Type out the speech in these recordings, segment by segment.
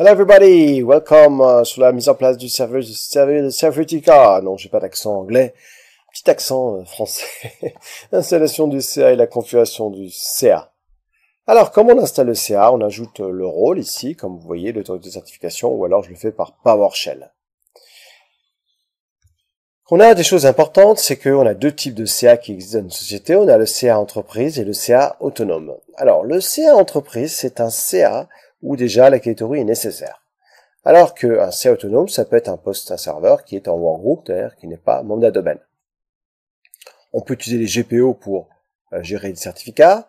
Hello everybody, welcome euh, sur la mise en place du serveur du serveur de Servitica. Non, j'ai pas d'accent anglais, petit accent euh, français. Installation du CA et la configuration du CA. Alors, comment on installe le CA, on ajoute euh, le rôle ici, comme vous voyez, l'autorité de certification, ou alors je le fais par PowerShell. On a des choses importantes, c'est qu'on a deux types de CA qui existent dans une société. On a le CA entreprise et le CA autonome. Alors, le CA entreprise, c'est un CA où déjà la catégorie est nécessaire. Alors qu'un C autonome, ça peut être un poste, un serveur qui est en workgroup, d'ailleurs qui n'est pas mandat domaine. On peut utiliser les GPO pour euh, gérer les certificats,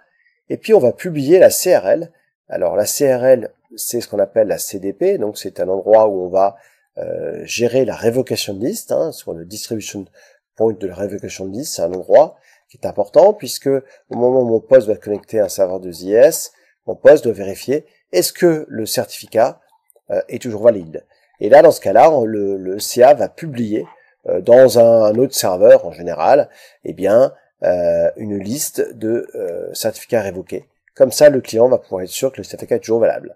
et puis on va publier la CRL. Alors la CRL, c'est ce qu'on appelle la CDP, donc c'est un endroit où on va euh, gérer la revocation de liste, hein, sur le distribution point de la revocation de liste, c'est un endroit qui est important, puisque au moment où mon poste va connecter un serveur de ZIS, mon poste doit vérifier est-ce que le certificat euh, est toujours valide Et là, dans ce cas-là, le, le, CA va publier euh, dans un, autre serveur en général, eh bien, euh, une liste de certificats révoqués. Comme ça, le client va pouvoir être sûr que le certificat est toujours valable.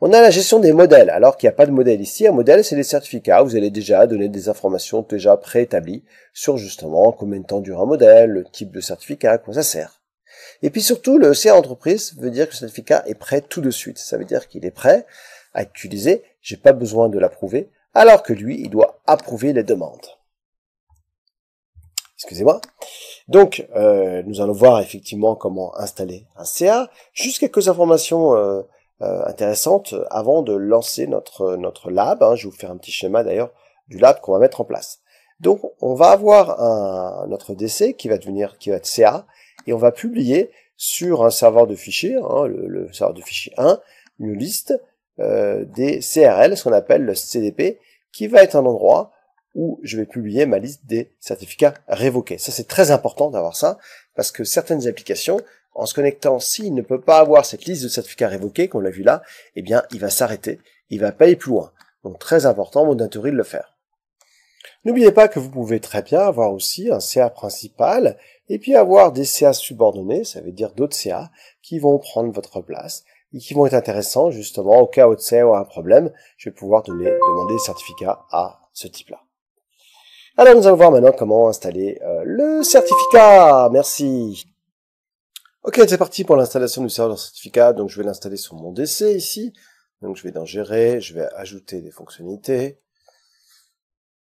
On a la gestion des modèles, alors qu'il n'y a pas de modèle ici. Un modèle, c'est les certificats. Vous allez déjà donner des informations déjà préétablies sur justement combien de temps dure un modèle, le type de certificat, à quoi ça sert. Et puis surtout, le CA entreprise veut dire que ce certificat est prêt tout de suite. Ça veut dire qu'il est prêt à utiliser. J'ai pas besoin de l'approuver. Alors que lui, il doit approuver les demandes. Excusez-moi. Donc, euh, nous allons voir effectivement comment installer un CA. Juste quelques informations euh, euh, intéressantes avant de lancer notre notre lab. Hein. Je vais vous faire un petit schéma d'ailleurs du lab qu'on va mettre en place. Donc, on va avoir un, notre DC qui va devenir, qui va être CA, et on va publier sur un serveur de fichiers, hein, le, serveur de fichiers 1, une liste euh, des CRL, ce qu'on appelle le CDP, qui va être un endroit où je vais publier ma liste des certificats révoqués. Ça, c'est très important d'avoir ça, parce que certaines applications, en se connectant, s'il ne peut pas avoir cette liste de certificats révoqués, qu'on l'a vu là, eh bien, il va s'arrêter, il va pas aller plus loin. Donc, très important, mon de le faire. N'oubliez pas que vous pouvez très bien avoir aussi un CA principal et puis avoir des CA subordonnés, ça veut dire d'autres CA qui vont prendre votre place et qui vont être intéressants justement au cas où de CA a un problème, je vais pouvoir donner, demander des certificats à ce type-là. Alors nous allons voir maintenant comment installer euh, le certificat. Merci. Ok, c'est parti pour l'installation du serveur certificat. Donc je vais l'installer sur mon DC ici. Donc je vais dans gérer, je vais ajouter des fonctionnalités.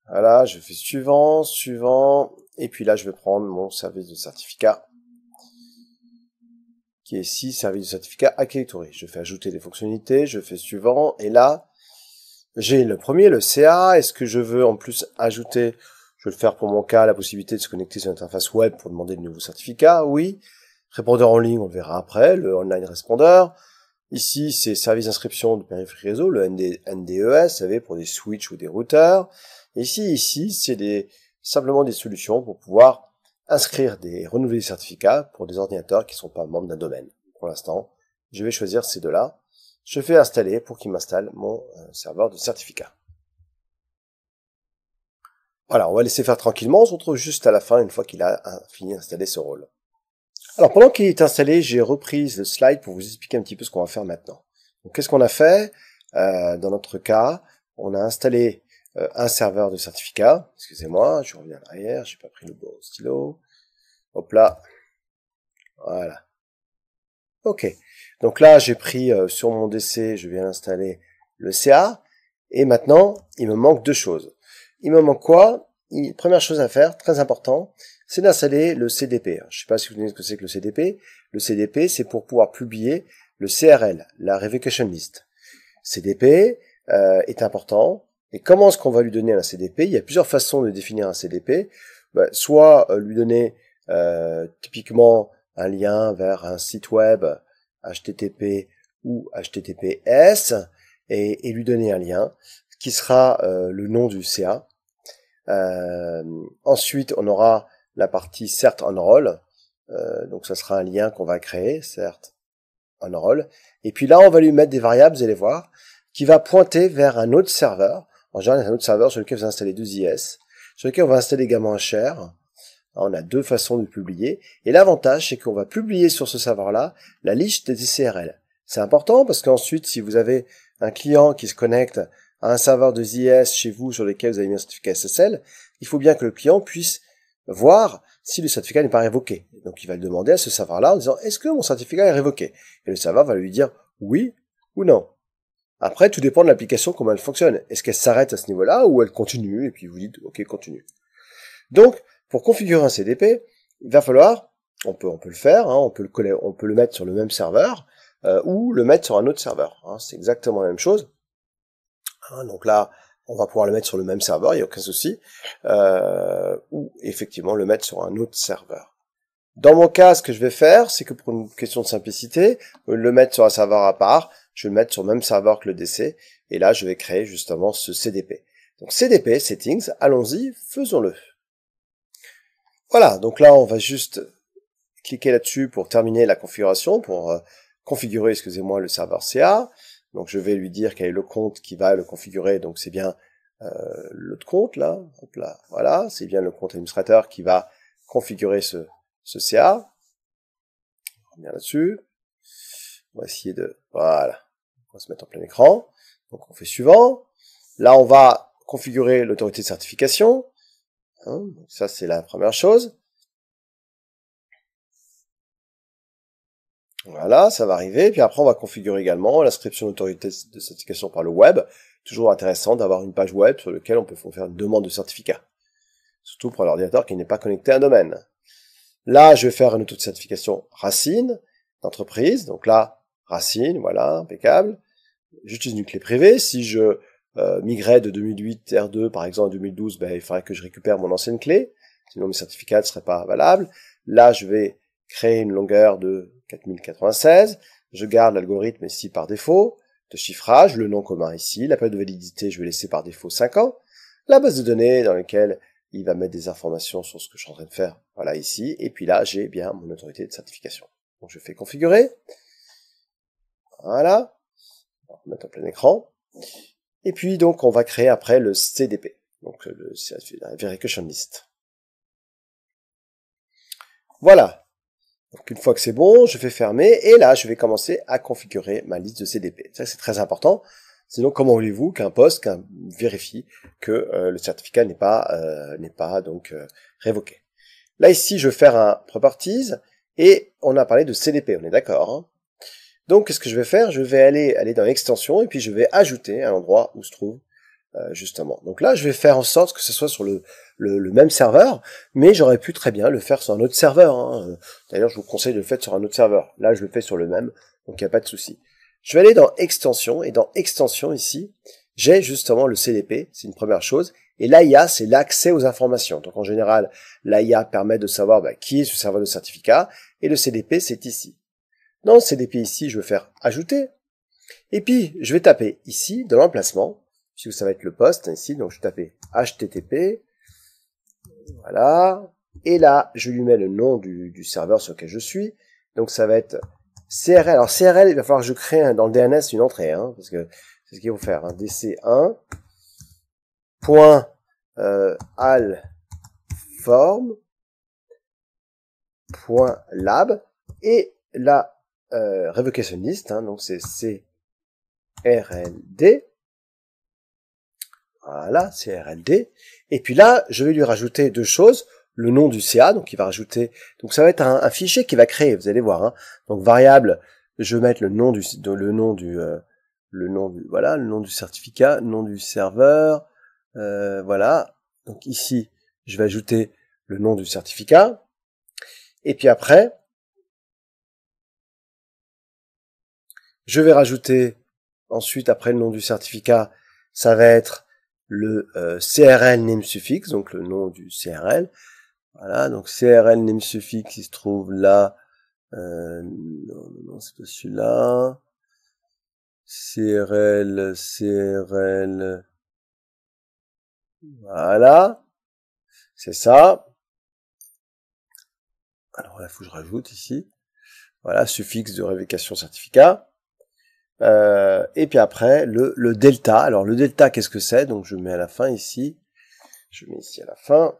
Voilà, je fais suivant, suivant, et puis là je vais prendre mon service de certificat, qui est ici, service de certificat Acquéitouré. Je fais ajouter des fonctionnalités, je fais suivant, et là, j'ai le premier, le CA, est-ce que je veux en plus ajouter, je vais le faire pour mon cas, la possibilité de se connecter sur l'interface web pour demander de nouveaux certificats, oui. Répondeur en ligne, on le verra après, le online répondeur. Ici, c'est service d'inscription de périphérique réseau, le ND, NDES, vous savez, pour des switches ou des routeurs. Ici, ici, c'est des, simplement des solutions pour pouvoir inscrire des renouveler des certificats pour des ordinateurs qui ne sont pas membres d'un domaine. Pour l'instant, je vais choisir ces deux-là. Je fais installer pour qu'il m'installe mon euh, serveur de certificat. Voilà, on va laisser faire tranquillement. On se retrouve juste à la fin une fois qu'il a euh, fini d'installer ce rôle. Alors pendant qu'il est installé, j'ai repris le slide pour vous expliquer un petit peu ce qu'on va faire maintenant. Donc qu'est-ce qu'on a fait euh, Dans notre cas, on a installé euh, un serveur de certificat. Excusez-moi, je reviens derrière, j'ai pas pris le bon stylo. Hop là. Voilà. Ok. Donc là, j'ai pris euh, sur mon DC, je viens d'installer le CA. Et maintenant, il me manque deux choses. Il me manque quoi Première chose à faire, très important, c'est d'installer le CDP. Je ne sais pas si vous connaissez ce que c'est que le CDP. Le CDP, c'est pour pouvoir publier le CRL, la Revocation List. CDP euh, est important et comment est-ce qu'on va lui donner un CDP Il y a plusieurs façons de définir un CDP. Bah, soit euh, lui donner euh, typiquement un lien vers un site web HTTP ou HTTPS et, lui donner un lien qui sera euh, le nom du CA. ensuite, on aura la partie cert enroll. donc ça sera un lien qu'on va créer, cert enroll. Et puis là, on va lui mettre des variables, vous allez voir, qui va pointer vers un autre serveur en général, il y a un autre serveur sur lequel vous installez deux IS, sur lequel on va installer également un share. Hein, on a deux façons de publier. Et l'avantage, c'est qu'on va publier sur ce serveur-là la liste des ICRL. C'est important parce qu'ensuite, si vous avez un client qui se connecte à un serveur de IS chez vous sur lequel vous avez mis un certificat SSL, il faut bien que le client puisse voir si le certificat n'est pas révoqué. Donc il va le demander à ce serveur-là en disant est-ce que mon certificat est révoqué Et le serveur va lui dire oui ou non. Après, tout dépend de l'application, comment elle fonctionne. Est-ce qu'elle s'arrête à ce niveau-là ou elle continue et puis vous dites OK, continue. Donc, pour configurer un CDP, il va falloir, on peut, on peut le faire, hein, on, peut le coller, on peut le mettre sur le même serveur euh, ou le mettre sur un autre serveur. Hein. c'est exactement la même chose. Hein, donc là, on va pouvoir le mettre sur le même serveur, il n'y a aucun souci, euh, ou effectivement le mettre sur un autre serveur. Dans mon cas, ce que je vais faire, c'est que pour une question de simplicité, le mettre sur un serveur à part, je vais le mettre sur le même serveur que le DC, et là je vais créer justement ce CDP. Donc CDP, settings, allons-y, faisons-le. Voilà, donc là on va juste cliquer là-dessus pour terminer la configuration, pour euh, configurer, excusez-moi, le serveur CA. Donc je vais lui dire quel est le compte qui va le configurer, donc c'est bien euh, l'autre compte là, là, voilà, c'est bien le compte administrateur qui va configurer ce, ce CA. On revient là-dessus. On va essayer de... Voilà. On va se mettre en plein écran. Donc on fait suivant. Là, on va configurer l'autorité de certification. Hein, ça, c'est la première chose. Voilà, ça va arriver. Puis après, on va configurer également l'inscription d'autorité de certification par le web. Toujours intéressant d'avoir une page web sur laquelle on peut faire une demande de certificat. Surtout pour l'ordinateur qui n'est pas connecté à un domaine. Là, je vais faire une de certification racine d'entreprise. Donc là, racine, voilà, impeccable. J'utilise une clé privée. Si je euh, migrais de 2008 R2 par exemple à 2012, ben, il faudrait que je récupère mon ancienne clé, sinon mes certificats ne seraient pas valables. Là, je vais créer une longueur de 4096. Je garde l'algorithme ici par défaut de chiffrage, le nom commun ici, la période de validité, je vais laisser par défaut 5 ans, la base de données dans laquelle il va mettre des informations sur ce que je suis en train de faire, voilà ici, et puis là, j'ai bien mon autorité de certification. Donc je fais configurer, voilà. On va mettre en plein écran. Et puis donc on va créer après le CDP, donc euh, le Verification List. Voilà. Donc une fois que c'est bon, je vais fermer et là je vais commencer à configurer ma liste de CDP. Ça c'est très important. Sinon, comment voulez-vous qu'un poste qu'un vérifie que euh, le certificat n'est pas euh, n'est pas donc révoqué Là ici, je vais faire un properties et on a parlé de CDP, on est d'accord hein? Donc, qu'est-ce que je vais faire Je vais aller, aller dans l'extension et puis je vais ajouter à l'endroit où se trouve euh, justement. Donc là, je vais faire en sorte que ce soit sur le, même serveur, mais j'aurais pu très bien le faire sur un autre serveur. Hein. Euh, d'ailleurs, je vous conseille de le faire sur un autre serveur. Là, je le fais sur le même, donc il n'y a pas de souci. Je vais aller dans extension et dans extension ici, j'ai justement le CDP, c'est une première chose. Et l'AIA, c'est l'accès aux informations. Donc en général, l'AIA permet de savoir bah, qui est ce serveur de certificat, et le CDP, c'est ici. Dans CDP ici, je vais faire ajouter. Et puis, je vais taper ici, dans l'emplacement, puisque ça va être le poste hein, ici, donc je vais taper HTTP. Voilà. Et là, je lui mets le nom du, serveur sur lequel je suis. Donc ça va être CRL. Alors CRL, il va falloir que je crée dans le DNS une entrée, hein, parce que c'est ce qu'il faut faire. Hein. DC1 euh, al point lab et là euh, Revocation List, hein, donc c'est CRLD. Voilà, CRLD. Et puis là, je vais lui rajouter deux choses. Le nom du CA, donc il va rajouter. Donc ça va être un, fichier qui va créer, vous allez voir. Hein. Donc variable, je vais mettre le nom du le nom du euh, le nom du voilà le nom du certificat, nom du serveur, euh, voilà. Donc ici, je vais ajouter le nom du certificat. Et puis après, Je vais rajouter ensuite, après le nom du certificat, ça va être le euh, CRL name suffix, donc le nom du CRL. Voilà, donc CRL name suffix il se trouve là. Euh, non, non, c'est pas celui-là. CRL, CRL. Voilà. C'est ça. Alors là, il faut que je rajoute ici. Voilà, suffixe de révocation certificat. Euh, et puis après, le, delta. Alors le delta, qu'est-ce que c'est Donc je mets à la fin ici. Je mets ici à la fin.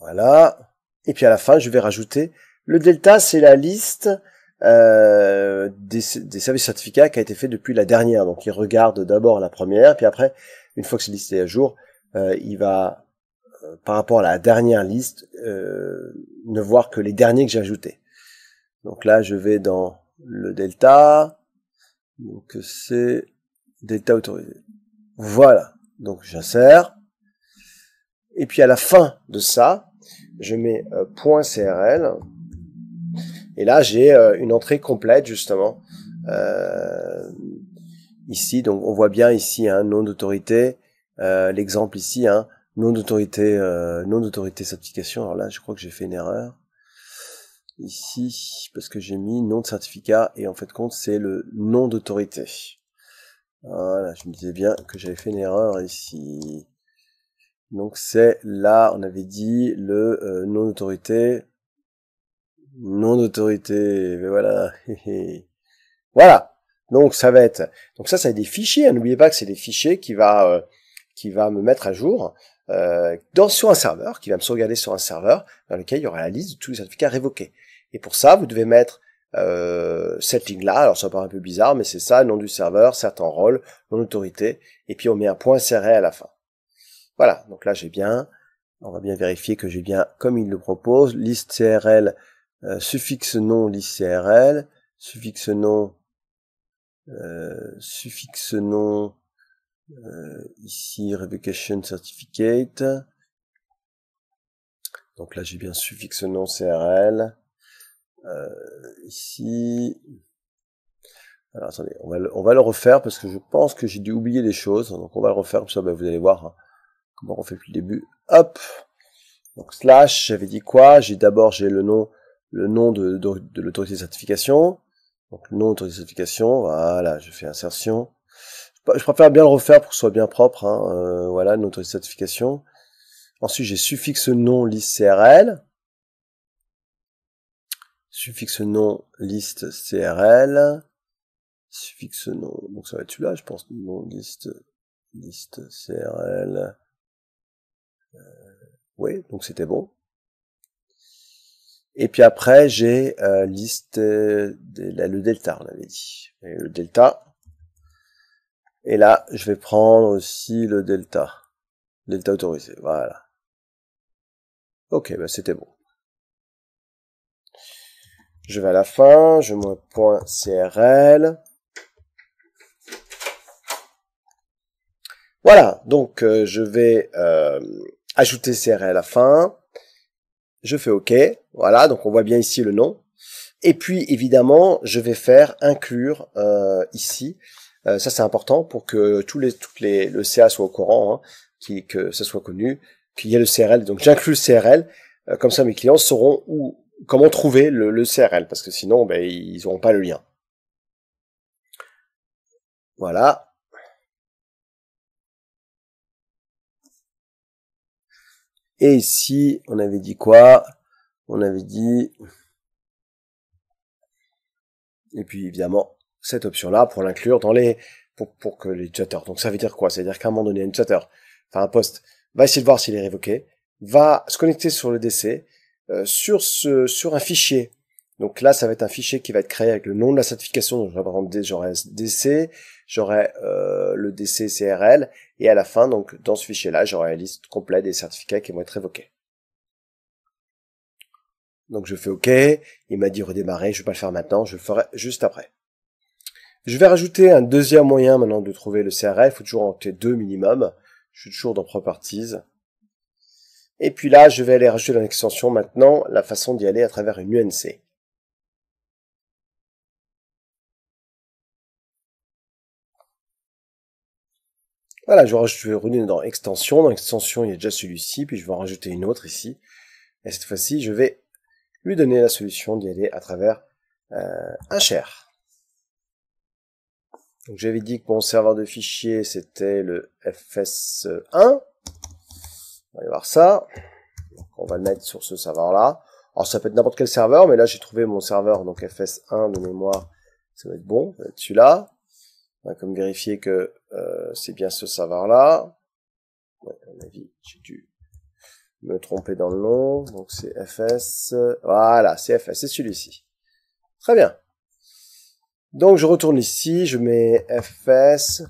Voilà. Et puis à la fin, je vais rajouter. Le delta, c'est la liste euh, des, services certificats qui a été fait depuis la dernière. Donc il regarde d'abord la première, puis après, une fois que c'est listé est à jour, euh, il va, par rapport à la dernière liste, ne voir que les derniers que j'ai ajoutés. Donc là, je vais dans le delta. Donc c'est delta autorisé. Voilà. Donc j'insère. Et puis à la fin de ça, je mets euh, point .crl. Et là, j'ai euh, une entrée complète, justement. Euh, ici, donc on voit bien ici un hein, nom d'autorité. L'exemple ici, hein, nom d'autorité, nom d'autorité certification. Alors là, je crois que j'ai fait une erreur ici parce que j'ai mis nom de certificat et en fait compte c'est le nom d'autorité. Voilà, je me disais bien que j'avais fait une erreur ici. Donc c'est là, on avait dit le euh, nom d'autorité. Nom d'autorité, mais ben voilà. voilà. Donc ça va être. Donc ça, ça des fichiers. Hein. N'oubliez pas que c'est des fichiers qui va euh, qui va me mettre à jour. Euh, dans, sur un serveur, qui va me sauvegarder sur un serveur, dans lequel il y aura la liste de tous les certificats révoqués. Et pour ça, vous devez mettre euh, cette ligne-là, alors ça paraît un peu bizarre, mais c'est ça, nom du serveur, certains rôle, mon autorité, et puis on met un point serré à la fin. Voilà, donc là j'ai bien, on va bien vérifier que j'ai bien, comme il le propose, liste CRL, euh, suffixe nom, liste CRL, suffixe nom, suffixe nom, euh, ici Revocation Certificate. Donc là, j'ai bien suffixe nom CRL. Euh, ici, alors attendez, on va, le, on va, le refaire parce que je pense que j'ai dû oublier des choses. Donc on va le refaire, comme ça bah, vous allez voir hein, comment on fait depuis le début. Hop Donc slash, j'avais dit quoi J'ai d'abord j'ai le nom le nom de, de, de l'autorité de certification. Donc le nom de l'autorité de certification, voilà, je fais insertion. Bah, je préfère bien le refaire pour que ce soit bien propre. Hein. Euh, voilà, notre certification. Ensuite, j'ai suffixe nom liste CRL. Suffixe nom liste CRL. Suffixe nom. Donc ça va être celui-là, je pense. Nom liste liste CRL. Euh, oui, donc c'était bon. Et puis après, j'ai euh, liste euh, le delta, on l'avait dit. le delta, et là, je vais prendre aussi le delta. Delta autorisé, voilà. Ok, ben c'était bon. Je vais à la fin, je mets point CRL. Voilà, donc euh, je vais euh, ajouter CRL à la fin. Je fais OK, voilà, donc on voit bien ici le nom. Et puis évidemment, je vais faire inclure euh, ici euh, ça c'est important pour que tous les, toutes les, le CA soit au courant, hein, que ça soit connu, qu'il y ait le CRL. Donc j'inclus le CRL, euh, comme ça mes clients sauront où, comment trouver le, CRL, parce que sinon ben, ils n'auront pas le lien. Voilà. Et ici, on avait dit quoi On avait dit... Et puis évidemment, cette option-là pour l'inclure dans les pour, pour que les Donc ça veut dire quoi Ça veut dire qu'à un moment donné, un utilisateur, enfin un poste, va essayer de voir s'il est révoqué, va se connecter sur le DC, euh, sur ce sur un fichier. Donc là, ça va être un fichier qui va être créé avec le nom de la certification. Donc par exemple, j'aurai DC, j'aurai euh, le DC CRL, et à la fin, donc dans ce fichier-là, j'aurai la liste complète des certificats qui vont être révoqués. Donc je fais OK, il m'a dit redémarrer, je vais pas le faire maintenant, je le ferai juste après. Je vais rajouter un deuxième moyen maintenant de trouver le CRF, il faut toujours en t 2 minimum. Je suis toujours dans Properties. Et puis là, je vais aller rajouter dans l'extension maintenant la façon d'y aller à travers une UNC. Voilà, je, je vais revenir dans extension. Dans extension, il y a déjà celui-ci, puis je vais en rajouter une autre ici. Et cette fois-ci, je vais lui donner la solution d'y aller à travers euh, un share. Donc j'avais dit que mon serveur de fichier c'était le FS1. On va y voir ça. on va le mettre sur ce serveur-là. Alors ça peut être n'importe quel serveur, mais là j'ai trouvé mon serveur, donc FS1 de mémoire, ça va être bon, ça celui-là. On va comme vérifier que euh, c'est bien ce serveur-là. Ouais, j'ai dû me tromper dans le nom, donc c'est FS, voilà, c'est FS, c'est celui-ci. Très bien. Donc je retourne ici, je mets FS,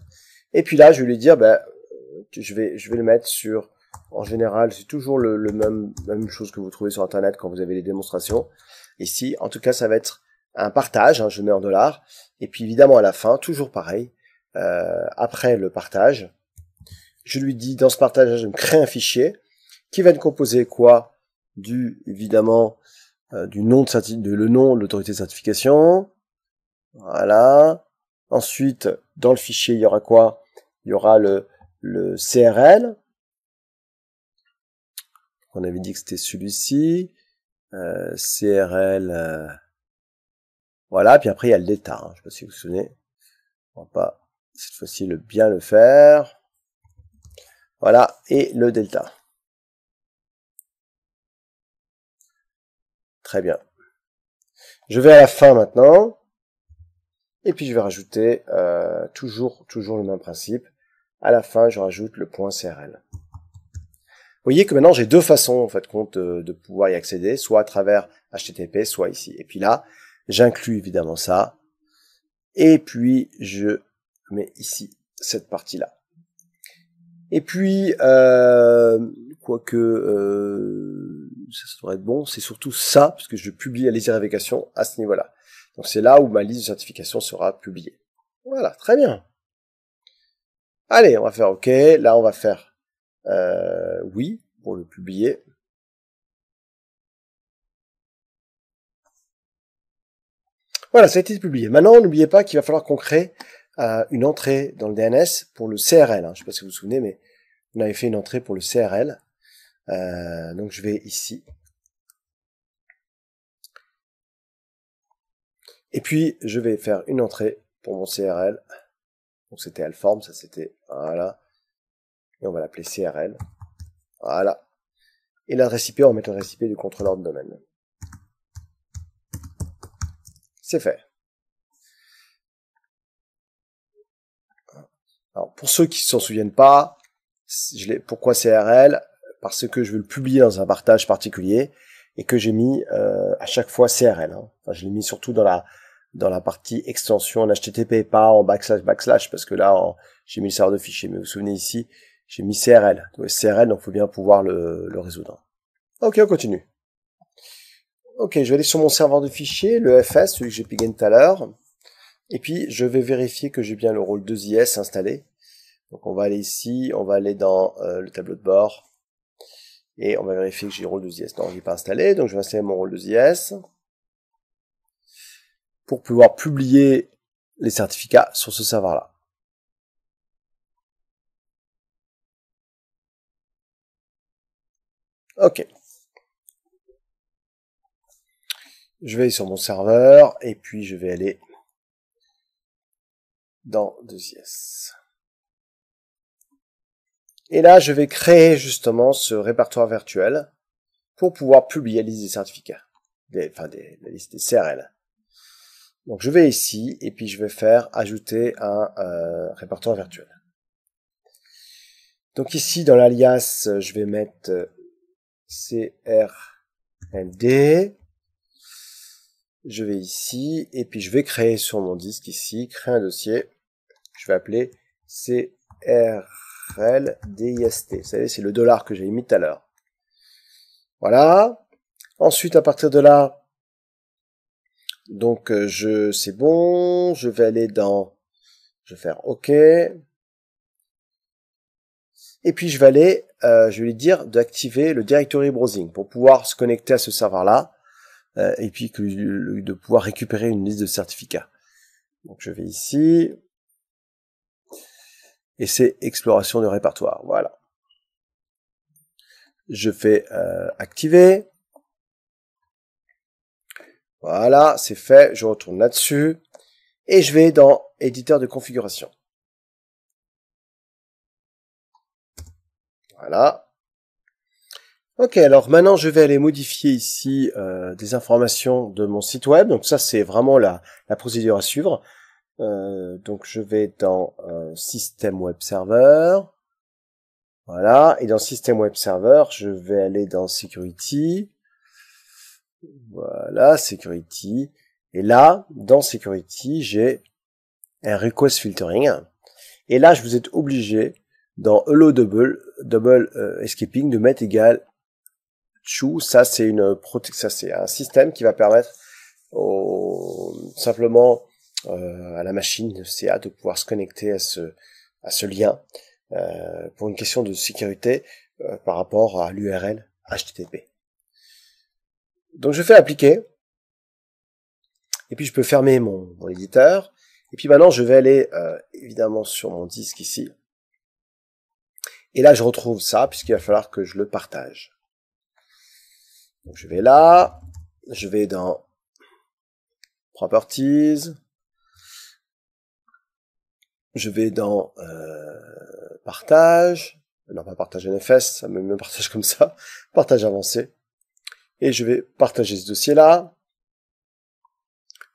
et puis là je vais lui dire, ben, je vais, je vais le mettre sur, en général, c'est toujours le, même, même chose que vous trouvez sur Internet quand vous avez les démonstrations. Ici, en tout cas, ça va être un partage, hein, je mets en dollars, et puis évidemment à la fin, toujours pareil, euh, après le partage, je lui dis dans ce partage, je me crée un fichier qui va être composé quoi Du, évidemment, euh, du nom de, le nom de l'autorité de certification, voilà. Ensuite, dans le fichier, il y aura quoi Il y aura le, le CRL. On avait dit que c'était celui-ci. Euh, CRL. Euh, voilà. Puis après, il y a le DELTA, je hein. Je sais pas si vous vous souvenez. On va pas, cette fois-ci, le bien le faire. Voilà. Et le delta. Très bien. Je vais à la fin maintenant. Et puis je vais rajouter euh, toujours, toujours le même principe. À la fin, je rajoute le point CRL. Vous voyez que maintenant j'ai deux façons en fait euh, de, pouvoir y accéder, soit à travers HTTP, soit ici. Et puis là, j'inclus évidemment ça. Et puis je mets ici cette partie-là. Et puis, euh, quoique euh, ça devrait être bon, c'est surtout ça, parce que je publie les irrévocations à ce niveau-là. Donc c'est là où ma liste de certification sera publiée. Voilà, très bien. Allez, on va faire OK. Là, on va faire euh, oui pour le publier. Voilà, ça a été publié. Maintenant, n'oubliez pas qu'il va falloir qu'on crée euh, une entrée dans le DNS pour le CRL. Hein. Je ne sais pas si vous vous souvenez, mais on avait fait une entrée pour le CRL. Euh, donc je vais ici Et puis, je vais faire une entrée pour mon CRL. Donc c'était Alform, ça c'était, voilà. Et on va l'appeler CRL. Voilà. Et l'adresse IP, on va mettre l'adresse IP du contrôleur de domaine. C'est fait. Alors, pour ceux qui ne s'en souviennent pas, pourquoi CRL Parce que je veux le publier dans un partage particulier et que j'ai mis euh, à chaque fois CRL. Hein. Enfin, je l'ai mis surtout dans la dans la partie extension en HTTP, pas en backslash backslash, parce que là, j'ai mis le serveur de fichier. Mais vous vous souvenez ici, j'ai mis CRL. Donc CRL, donc faut bien pouvoir le, résoudre. Ok, on continue. Ok, je vais aller sur mon serveur de fichier, le FS, celui que j'ai pigé tout à l'heure. Et puis, je vais vérifier que j'ai bien le rôle 2IS installé. Donc, on va aller ici, on va aller dans euh, le tableau de bord. Et on va vérifier que j'ai le rôle 2IS. Non, il l'ai pas installé, donc je vais installer mon rôle 2IS pour pouvoir publier les certificats sur ce serveur-là. Ok. Je vais sur mon serveur et puis je vais aller dans 2 Et là, je vais créer justement ce répertoire virtuel pour pouvoir publier la liste des certificats, enfin la liste des CRL. Donc je vais ici et puis je vais faire ajouter un euh, répertoire virtuel. Donc ici dans l'alias, je vais mettre CRLD. Je vais ici et puis je vais créer sur mon disque ici, créer un dossier. Je vais appeler CRLDIST. Vous savez, c'est le dollar que j'ai mis tout à l'heure. Voilà. Ensuite, à partir de là, donc euh, je c'est bon, je vais aller dans je vais faire OK. Et puis je vais aller euh, je vais lui dire d'activer le directory browsing pour pouvoir se connecter à ce serveur là euh, et puis de pouvoir récupérer une liste de certificats. Donc je vais ici et c'est exploration de répertoire. Voilà. Je fais activer. Voilà, c'est fait. Je retourne là-dessus. Et je vais dans éditeur de configuration. Voilà. Ok, alors maintenant je vais aller modifier ici euh, des informations de mon site web. Donc ça c'est vraiment la, procédure à suivre. Euh, donc je vais dans euh, système web server. Voilà, et dans système web server, je vais aller dans security. Voilà, security. Et là, dans security, j'ai un request filtering. Et là, je vous êtes obligé, dans hello double, double euh, escaping, de mettre égal true. Ça, c'est une ça, c'est un système qui va permettre au, simplement euh, à la machine de CA de pouvoir se connecter à ce, à ce lien euh, pour une question de sécurité par rapport à l'URL HTTP. Donc je fais appliquer. Et puis je peux fermer mon, éditeur. Et puis maintenant, je vais aller euh, évidemment sur mon disque ici. Et là, je retrouve ça, puisqu'il va falloir que je le partage. Donc, je vais là, je vais dans Properties, je vais dans euh, Partage, non pas Partage NFS, ça me, me partage comme ça, Partage avancé. Et je vais partager ce dossier-là.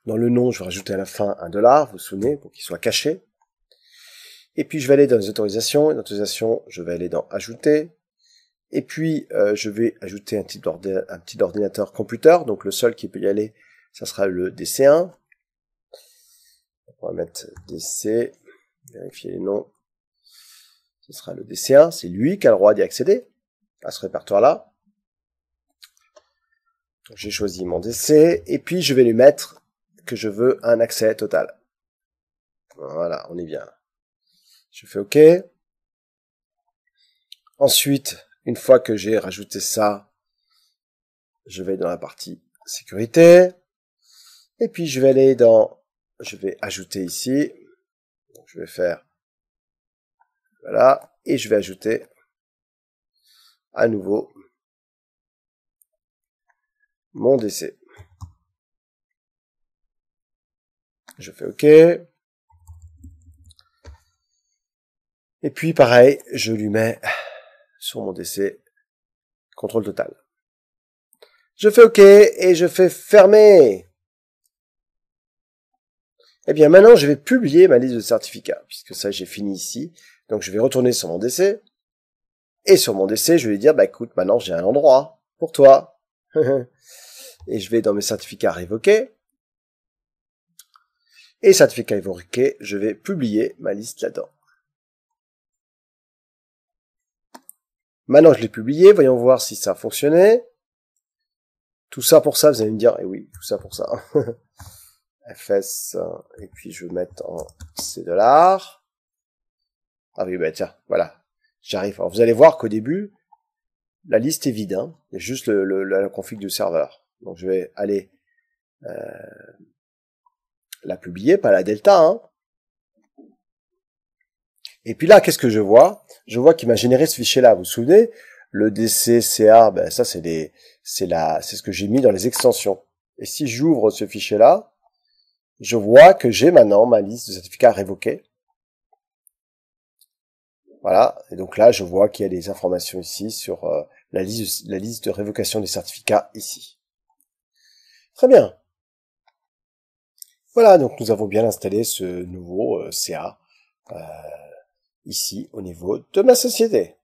Dans le nom, je vais rajouter à la fin un dollar, vous vous souvenez, pour qu'il soit caché. Et puis je vais aller dans les autorisations. les autorisations, je vais aller dans Ajouter. Et puis euh, je vais ajouter un, type un petit ordinateur computer. Donc le seul qui peut y aller, ça sera le DC1. On va mettre DC. Vérifier les noms. Ce sera le DC1. C'est lui qui a le droit d'y accéder à ce répertoire-là. J'ai choisi mon décès et puis je vais lui mettre que je veux un accès total. Voilà, on est bien. Je fais OK. Ensuite, une fois que j'ai rajouté ça, je vais dans la partie sécurité. Et puis je vais aller dans, je vais ajouter ici. je vais faire, voilà, et je vais ajouter à nouveau mon décès. Je fais OK. Et puis pareil, je lui mets sur mon décès contrôle total. Je fais OK et je fais fermer. Eh bien maintenant, je vais publier ma liste de certificats, puisque ça j'ai fini ici. Donc je vais retourner sur mon décès. Et sur mon décès, je vais lui dire, bah écoute, maintenant j'ai un endroit pour toi. et je vais dans mes certificats révoqués. Et certificats évoqué, je vais publier ma liste là-dedans. Maintenant, je l'ai publié. Voyons voir si ça a fonctionné. Tout ça pour ça, vous allez me dire, et eh oui, tout ça pour ça. FS, et puis je vais mettre en C Ah oui, bah tiens, voilà. J'arrive. vous allez voir qu'au début, la liste est vide. Hein. Il y a juste le, config du serveur. Donc je vais aller euh, la publier, pas la delta. Hein. Et puis là, qu'est-ce que je vois Je vois qu'il m'a généré ce fichier-là. Vous vous souvenez Le DCCA, ben ça c'est les, c'est la, c'est ce que j'ai mis dans les extensions. Et si j'ouvre ce fichier-là, je vois que j'ai maintenant ma liste de certificats révoqués. Voilà. Et donc là, je vois qu'il y a des informations ici sur euh, la liste de révocation des certificats ici. Très bien. Voilà, donc nous avons bien installé ce nouveau euh, CA euh, ici au niveau de ma société.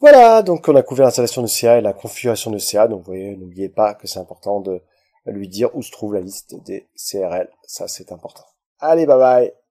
Voilà, donc on a couvert l'installation de CA et la configuration de CA. Donc vous voyez, n'oubliez pas que c'est important de lui dire où se trouve la liste des CRL. Ça, c'est important. Allez, bye bye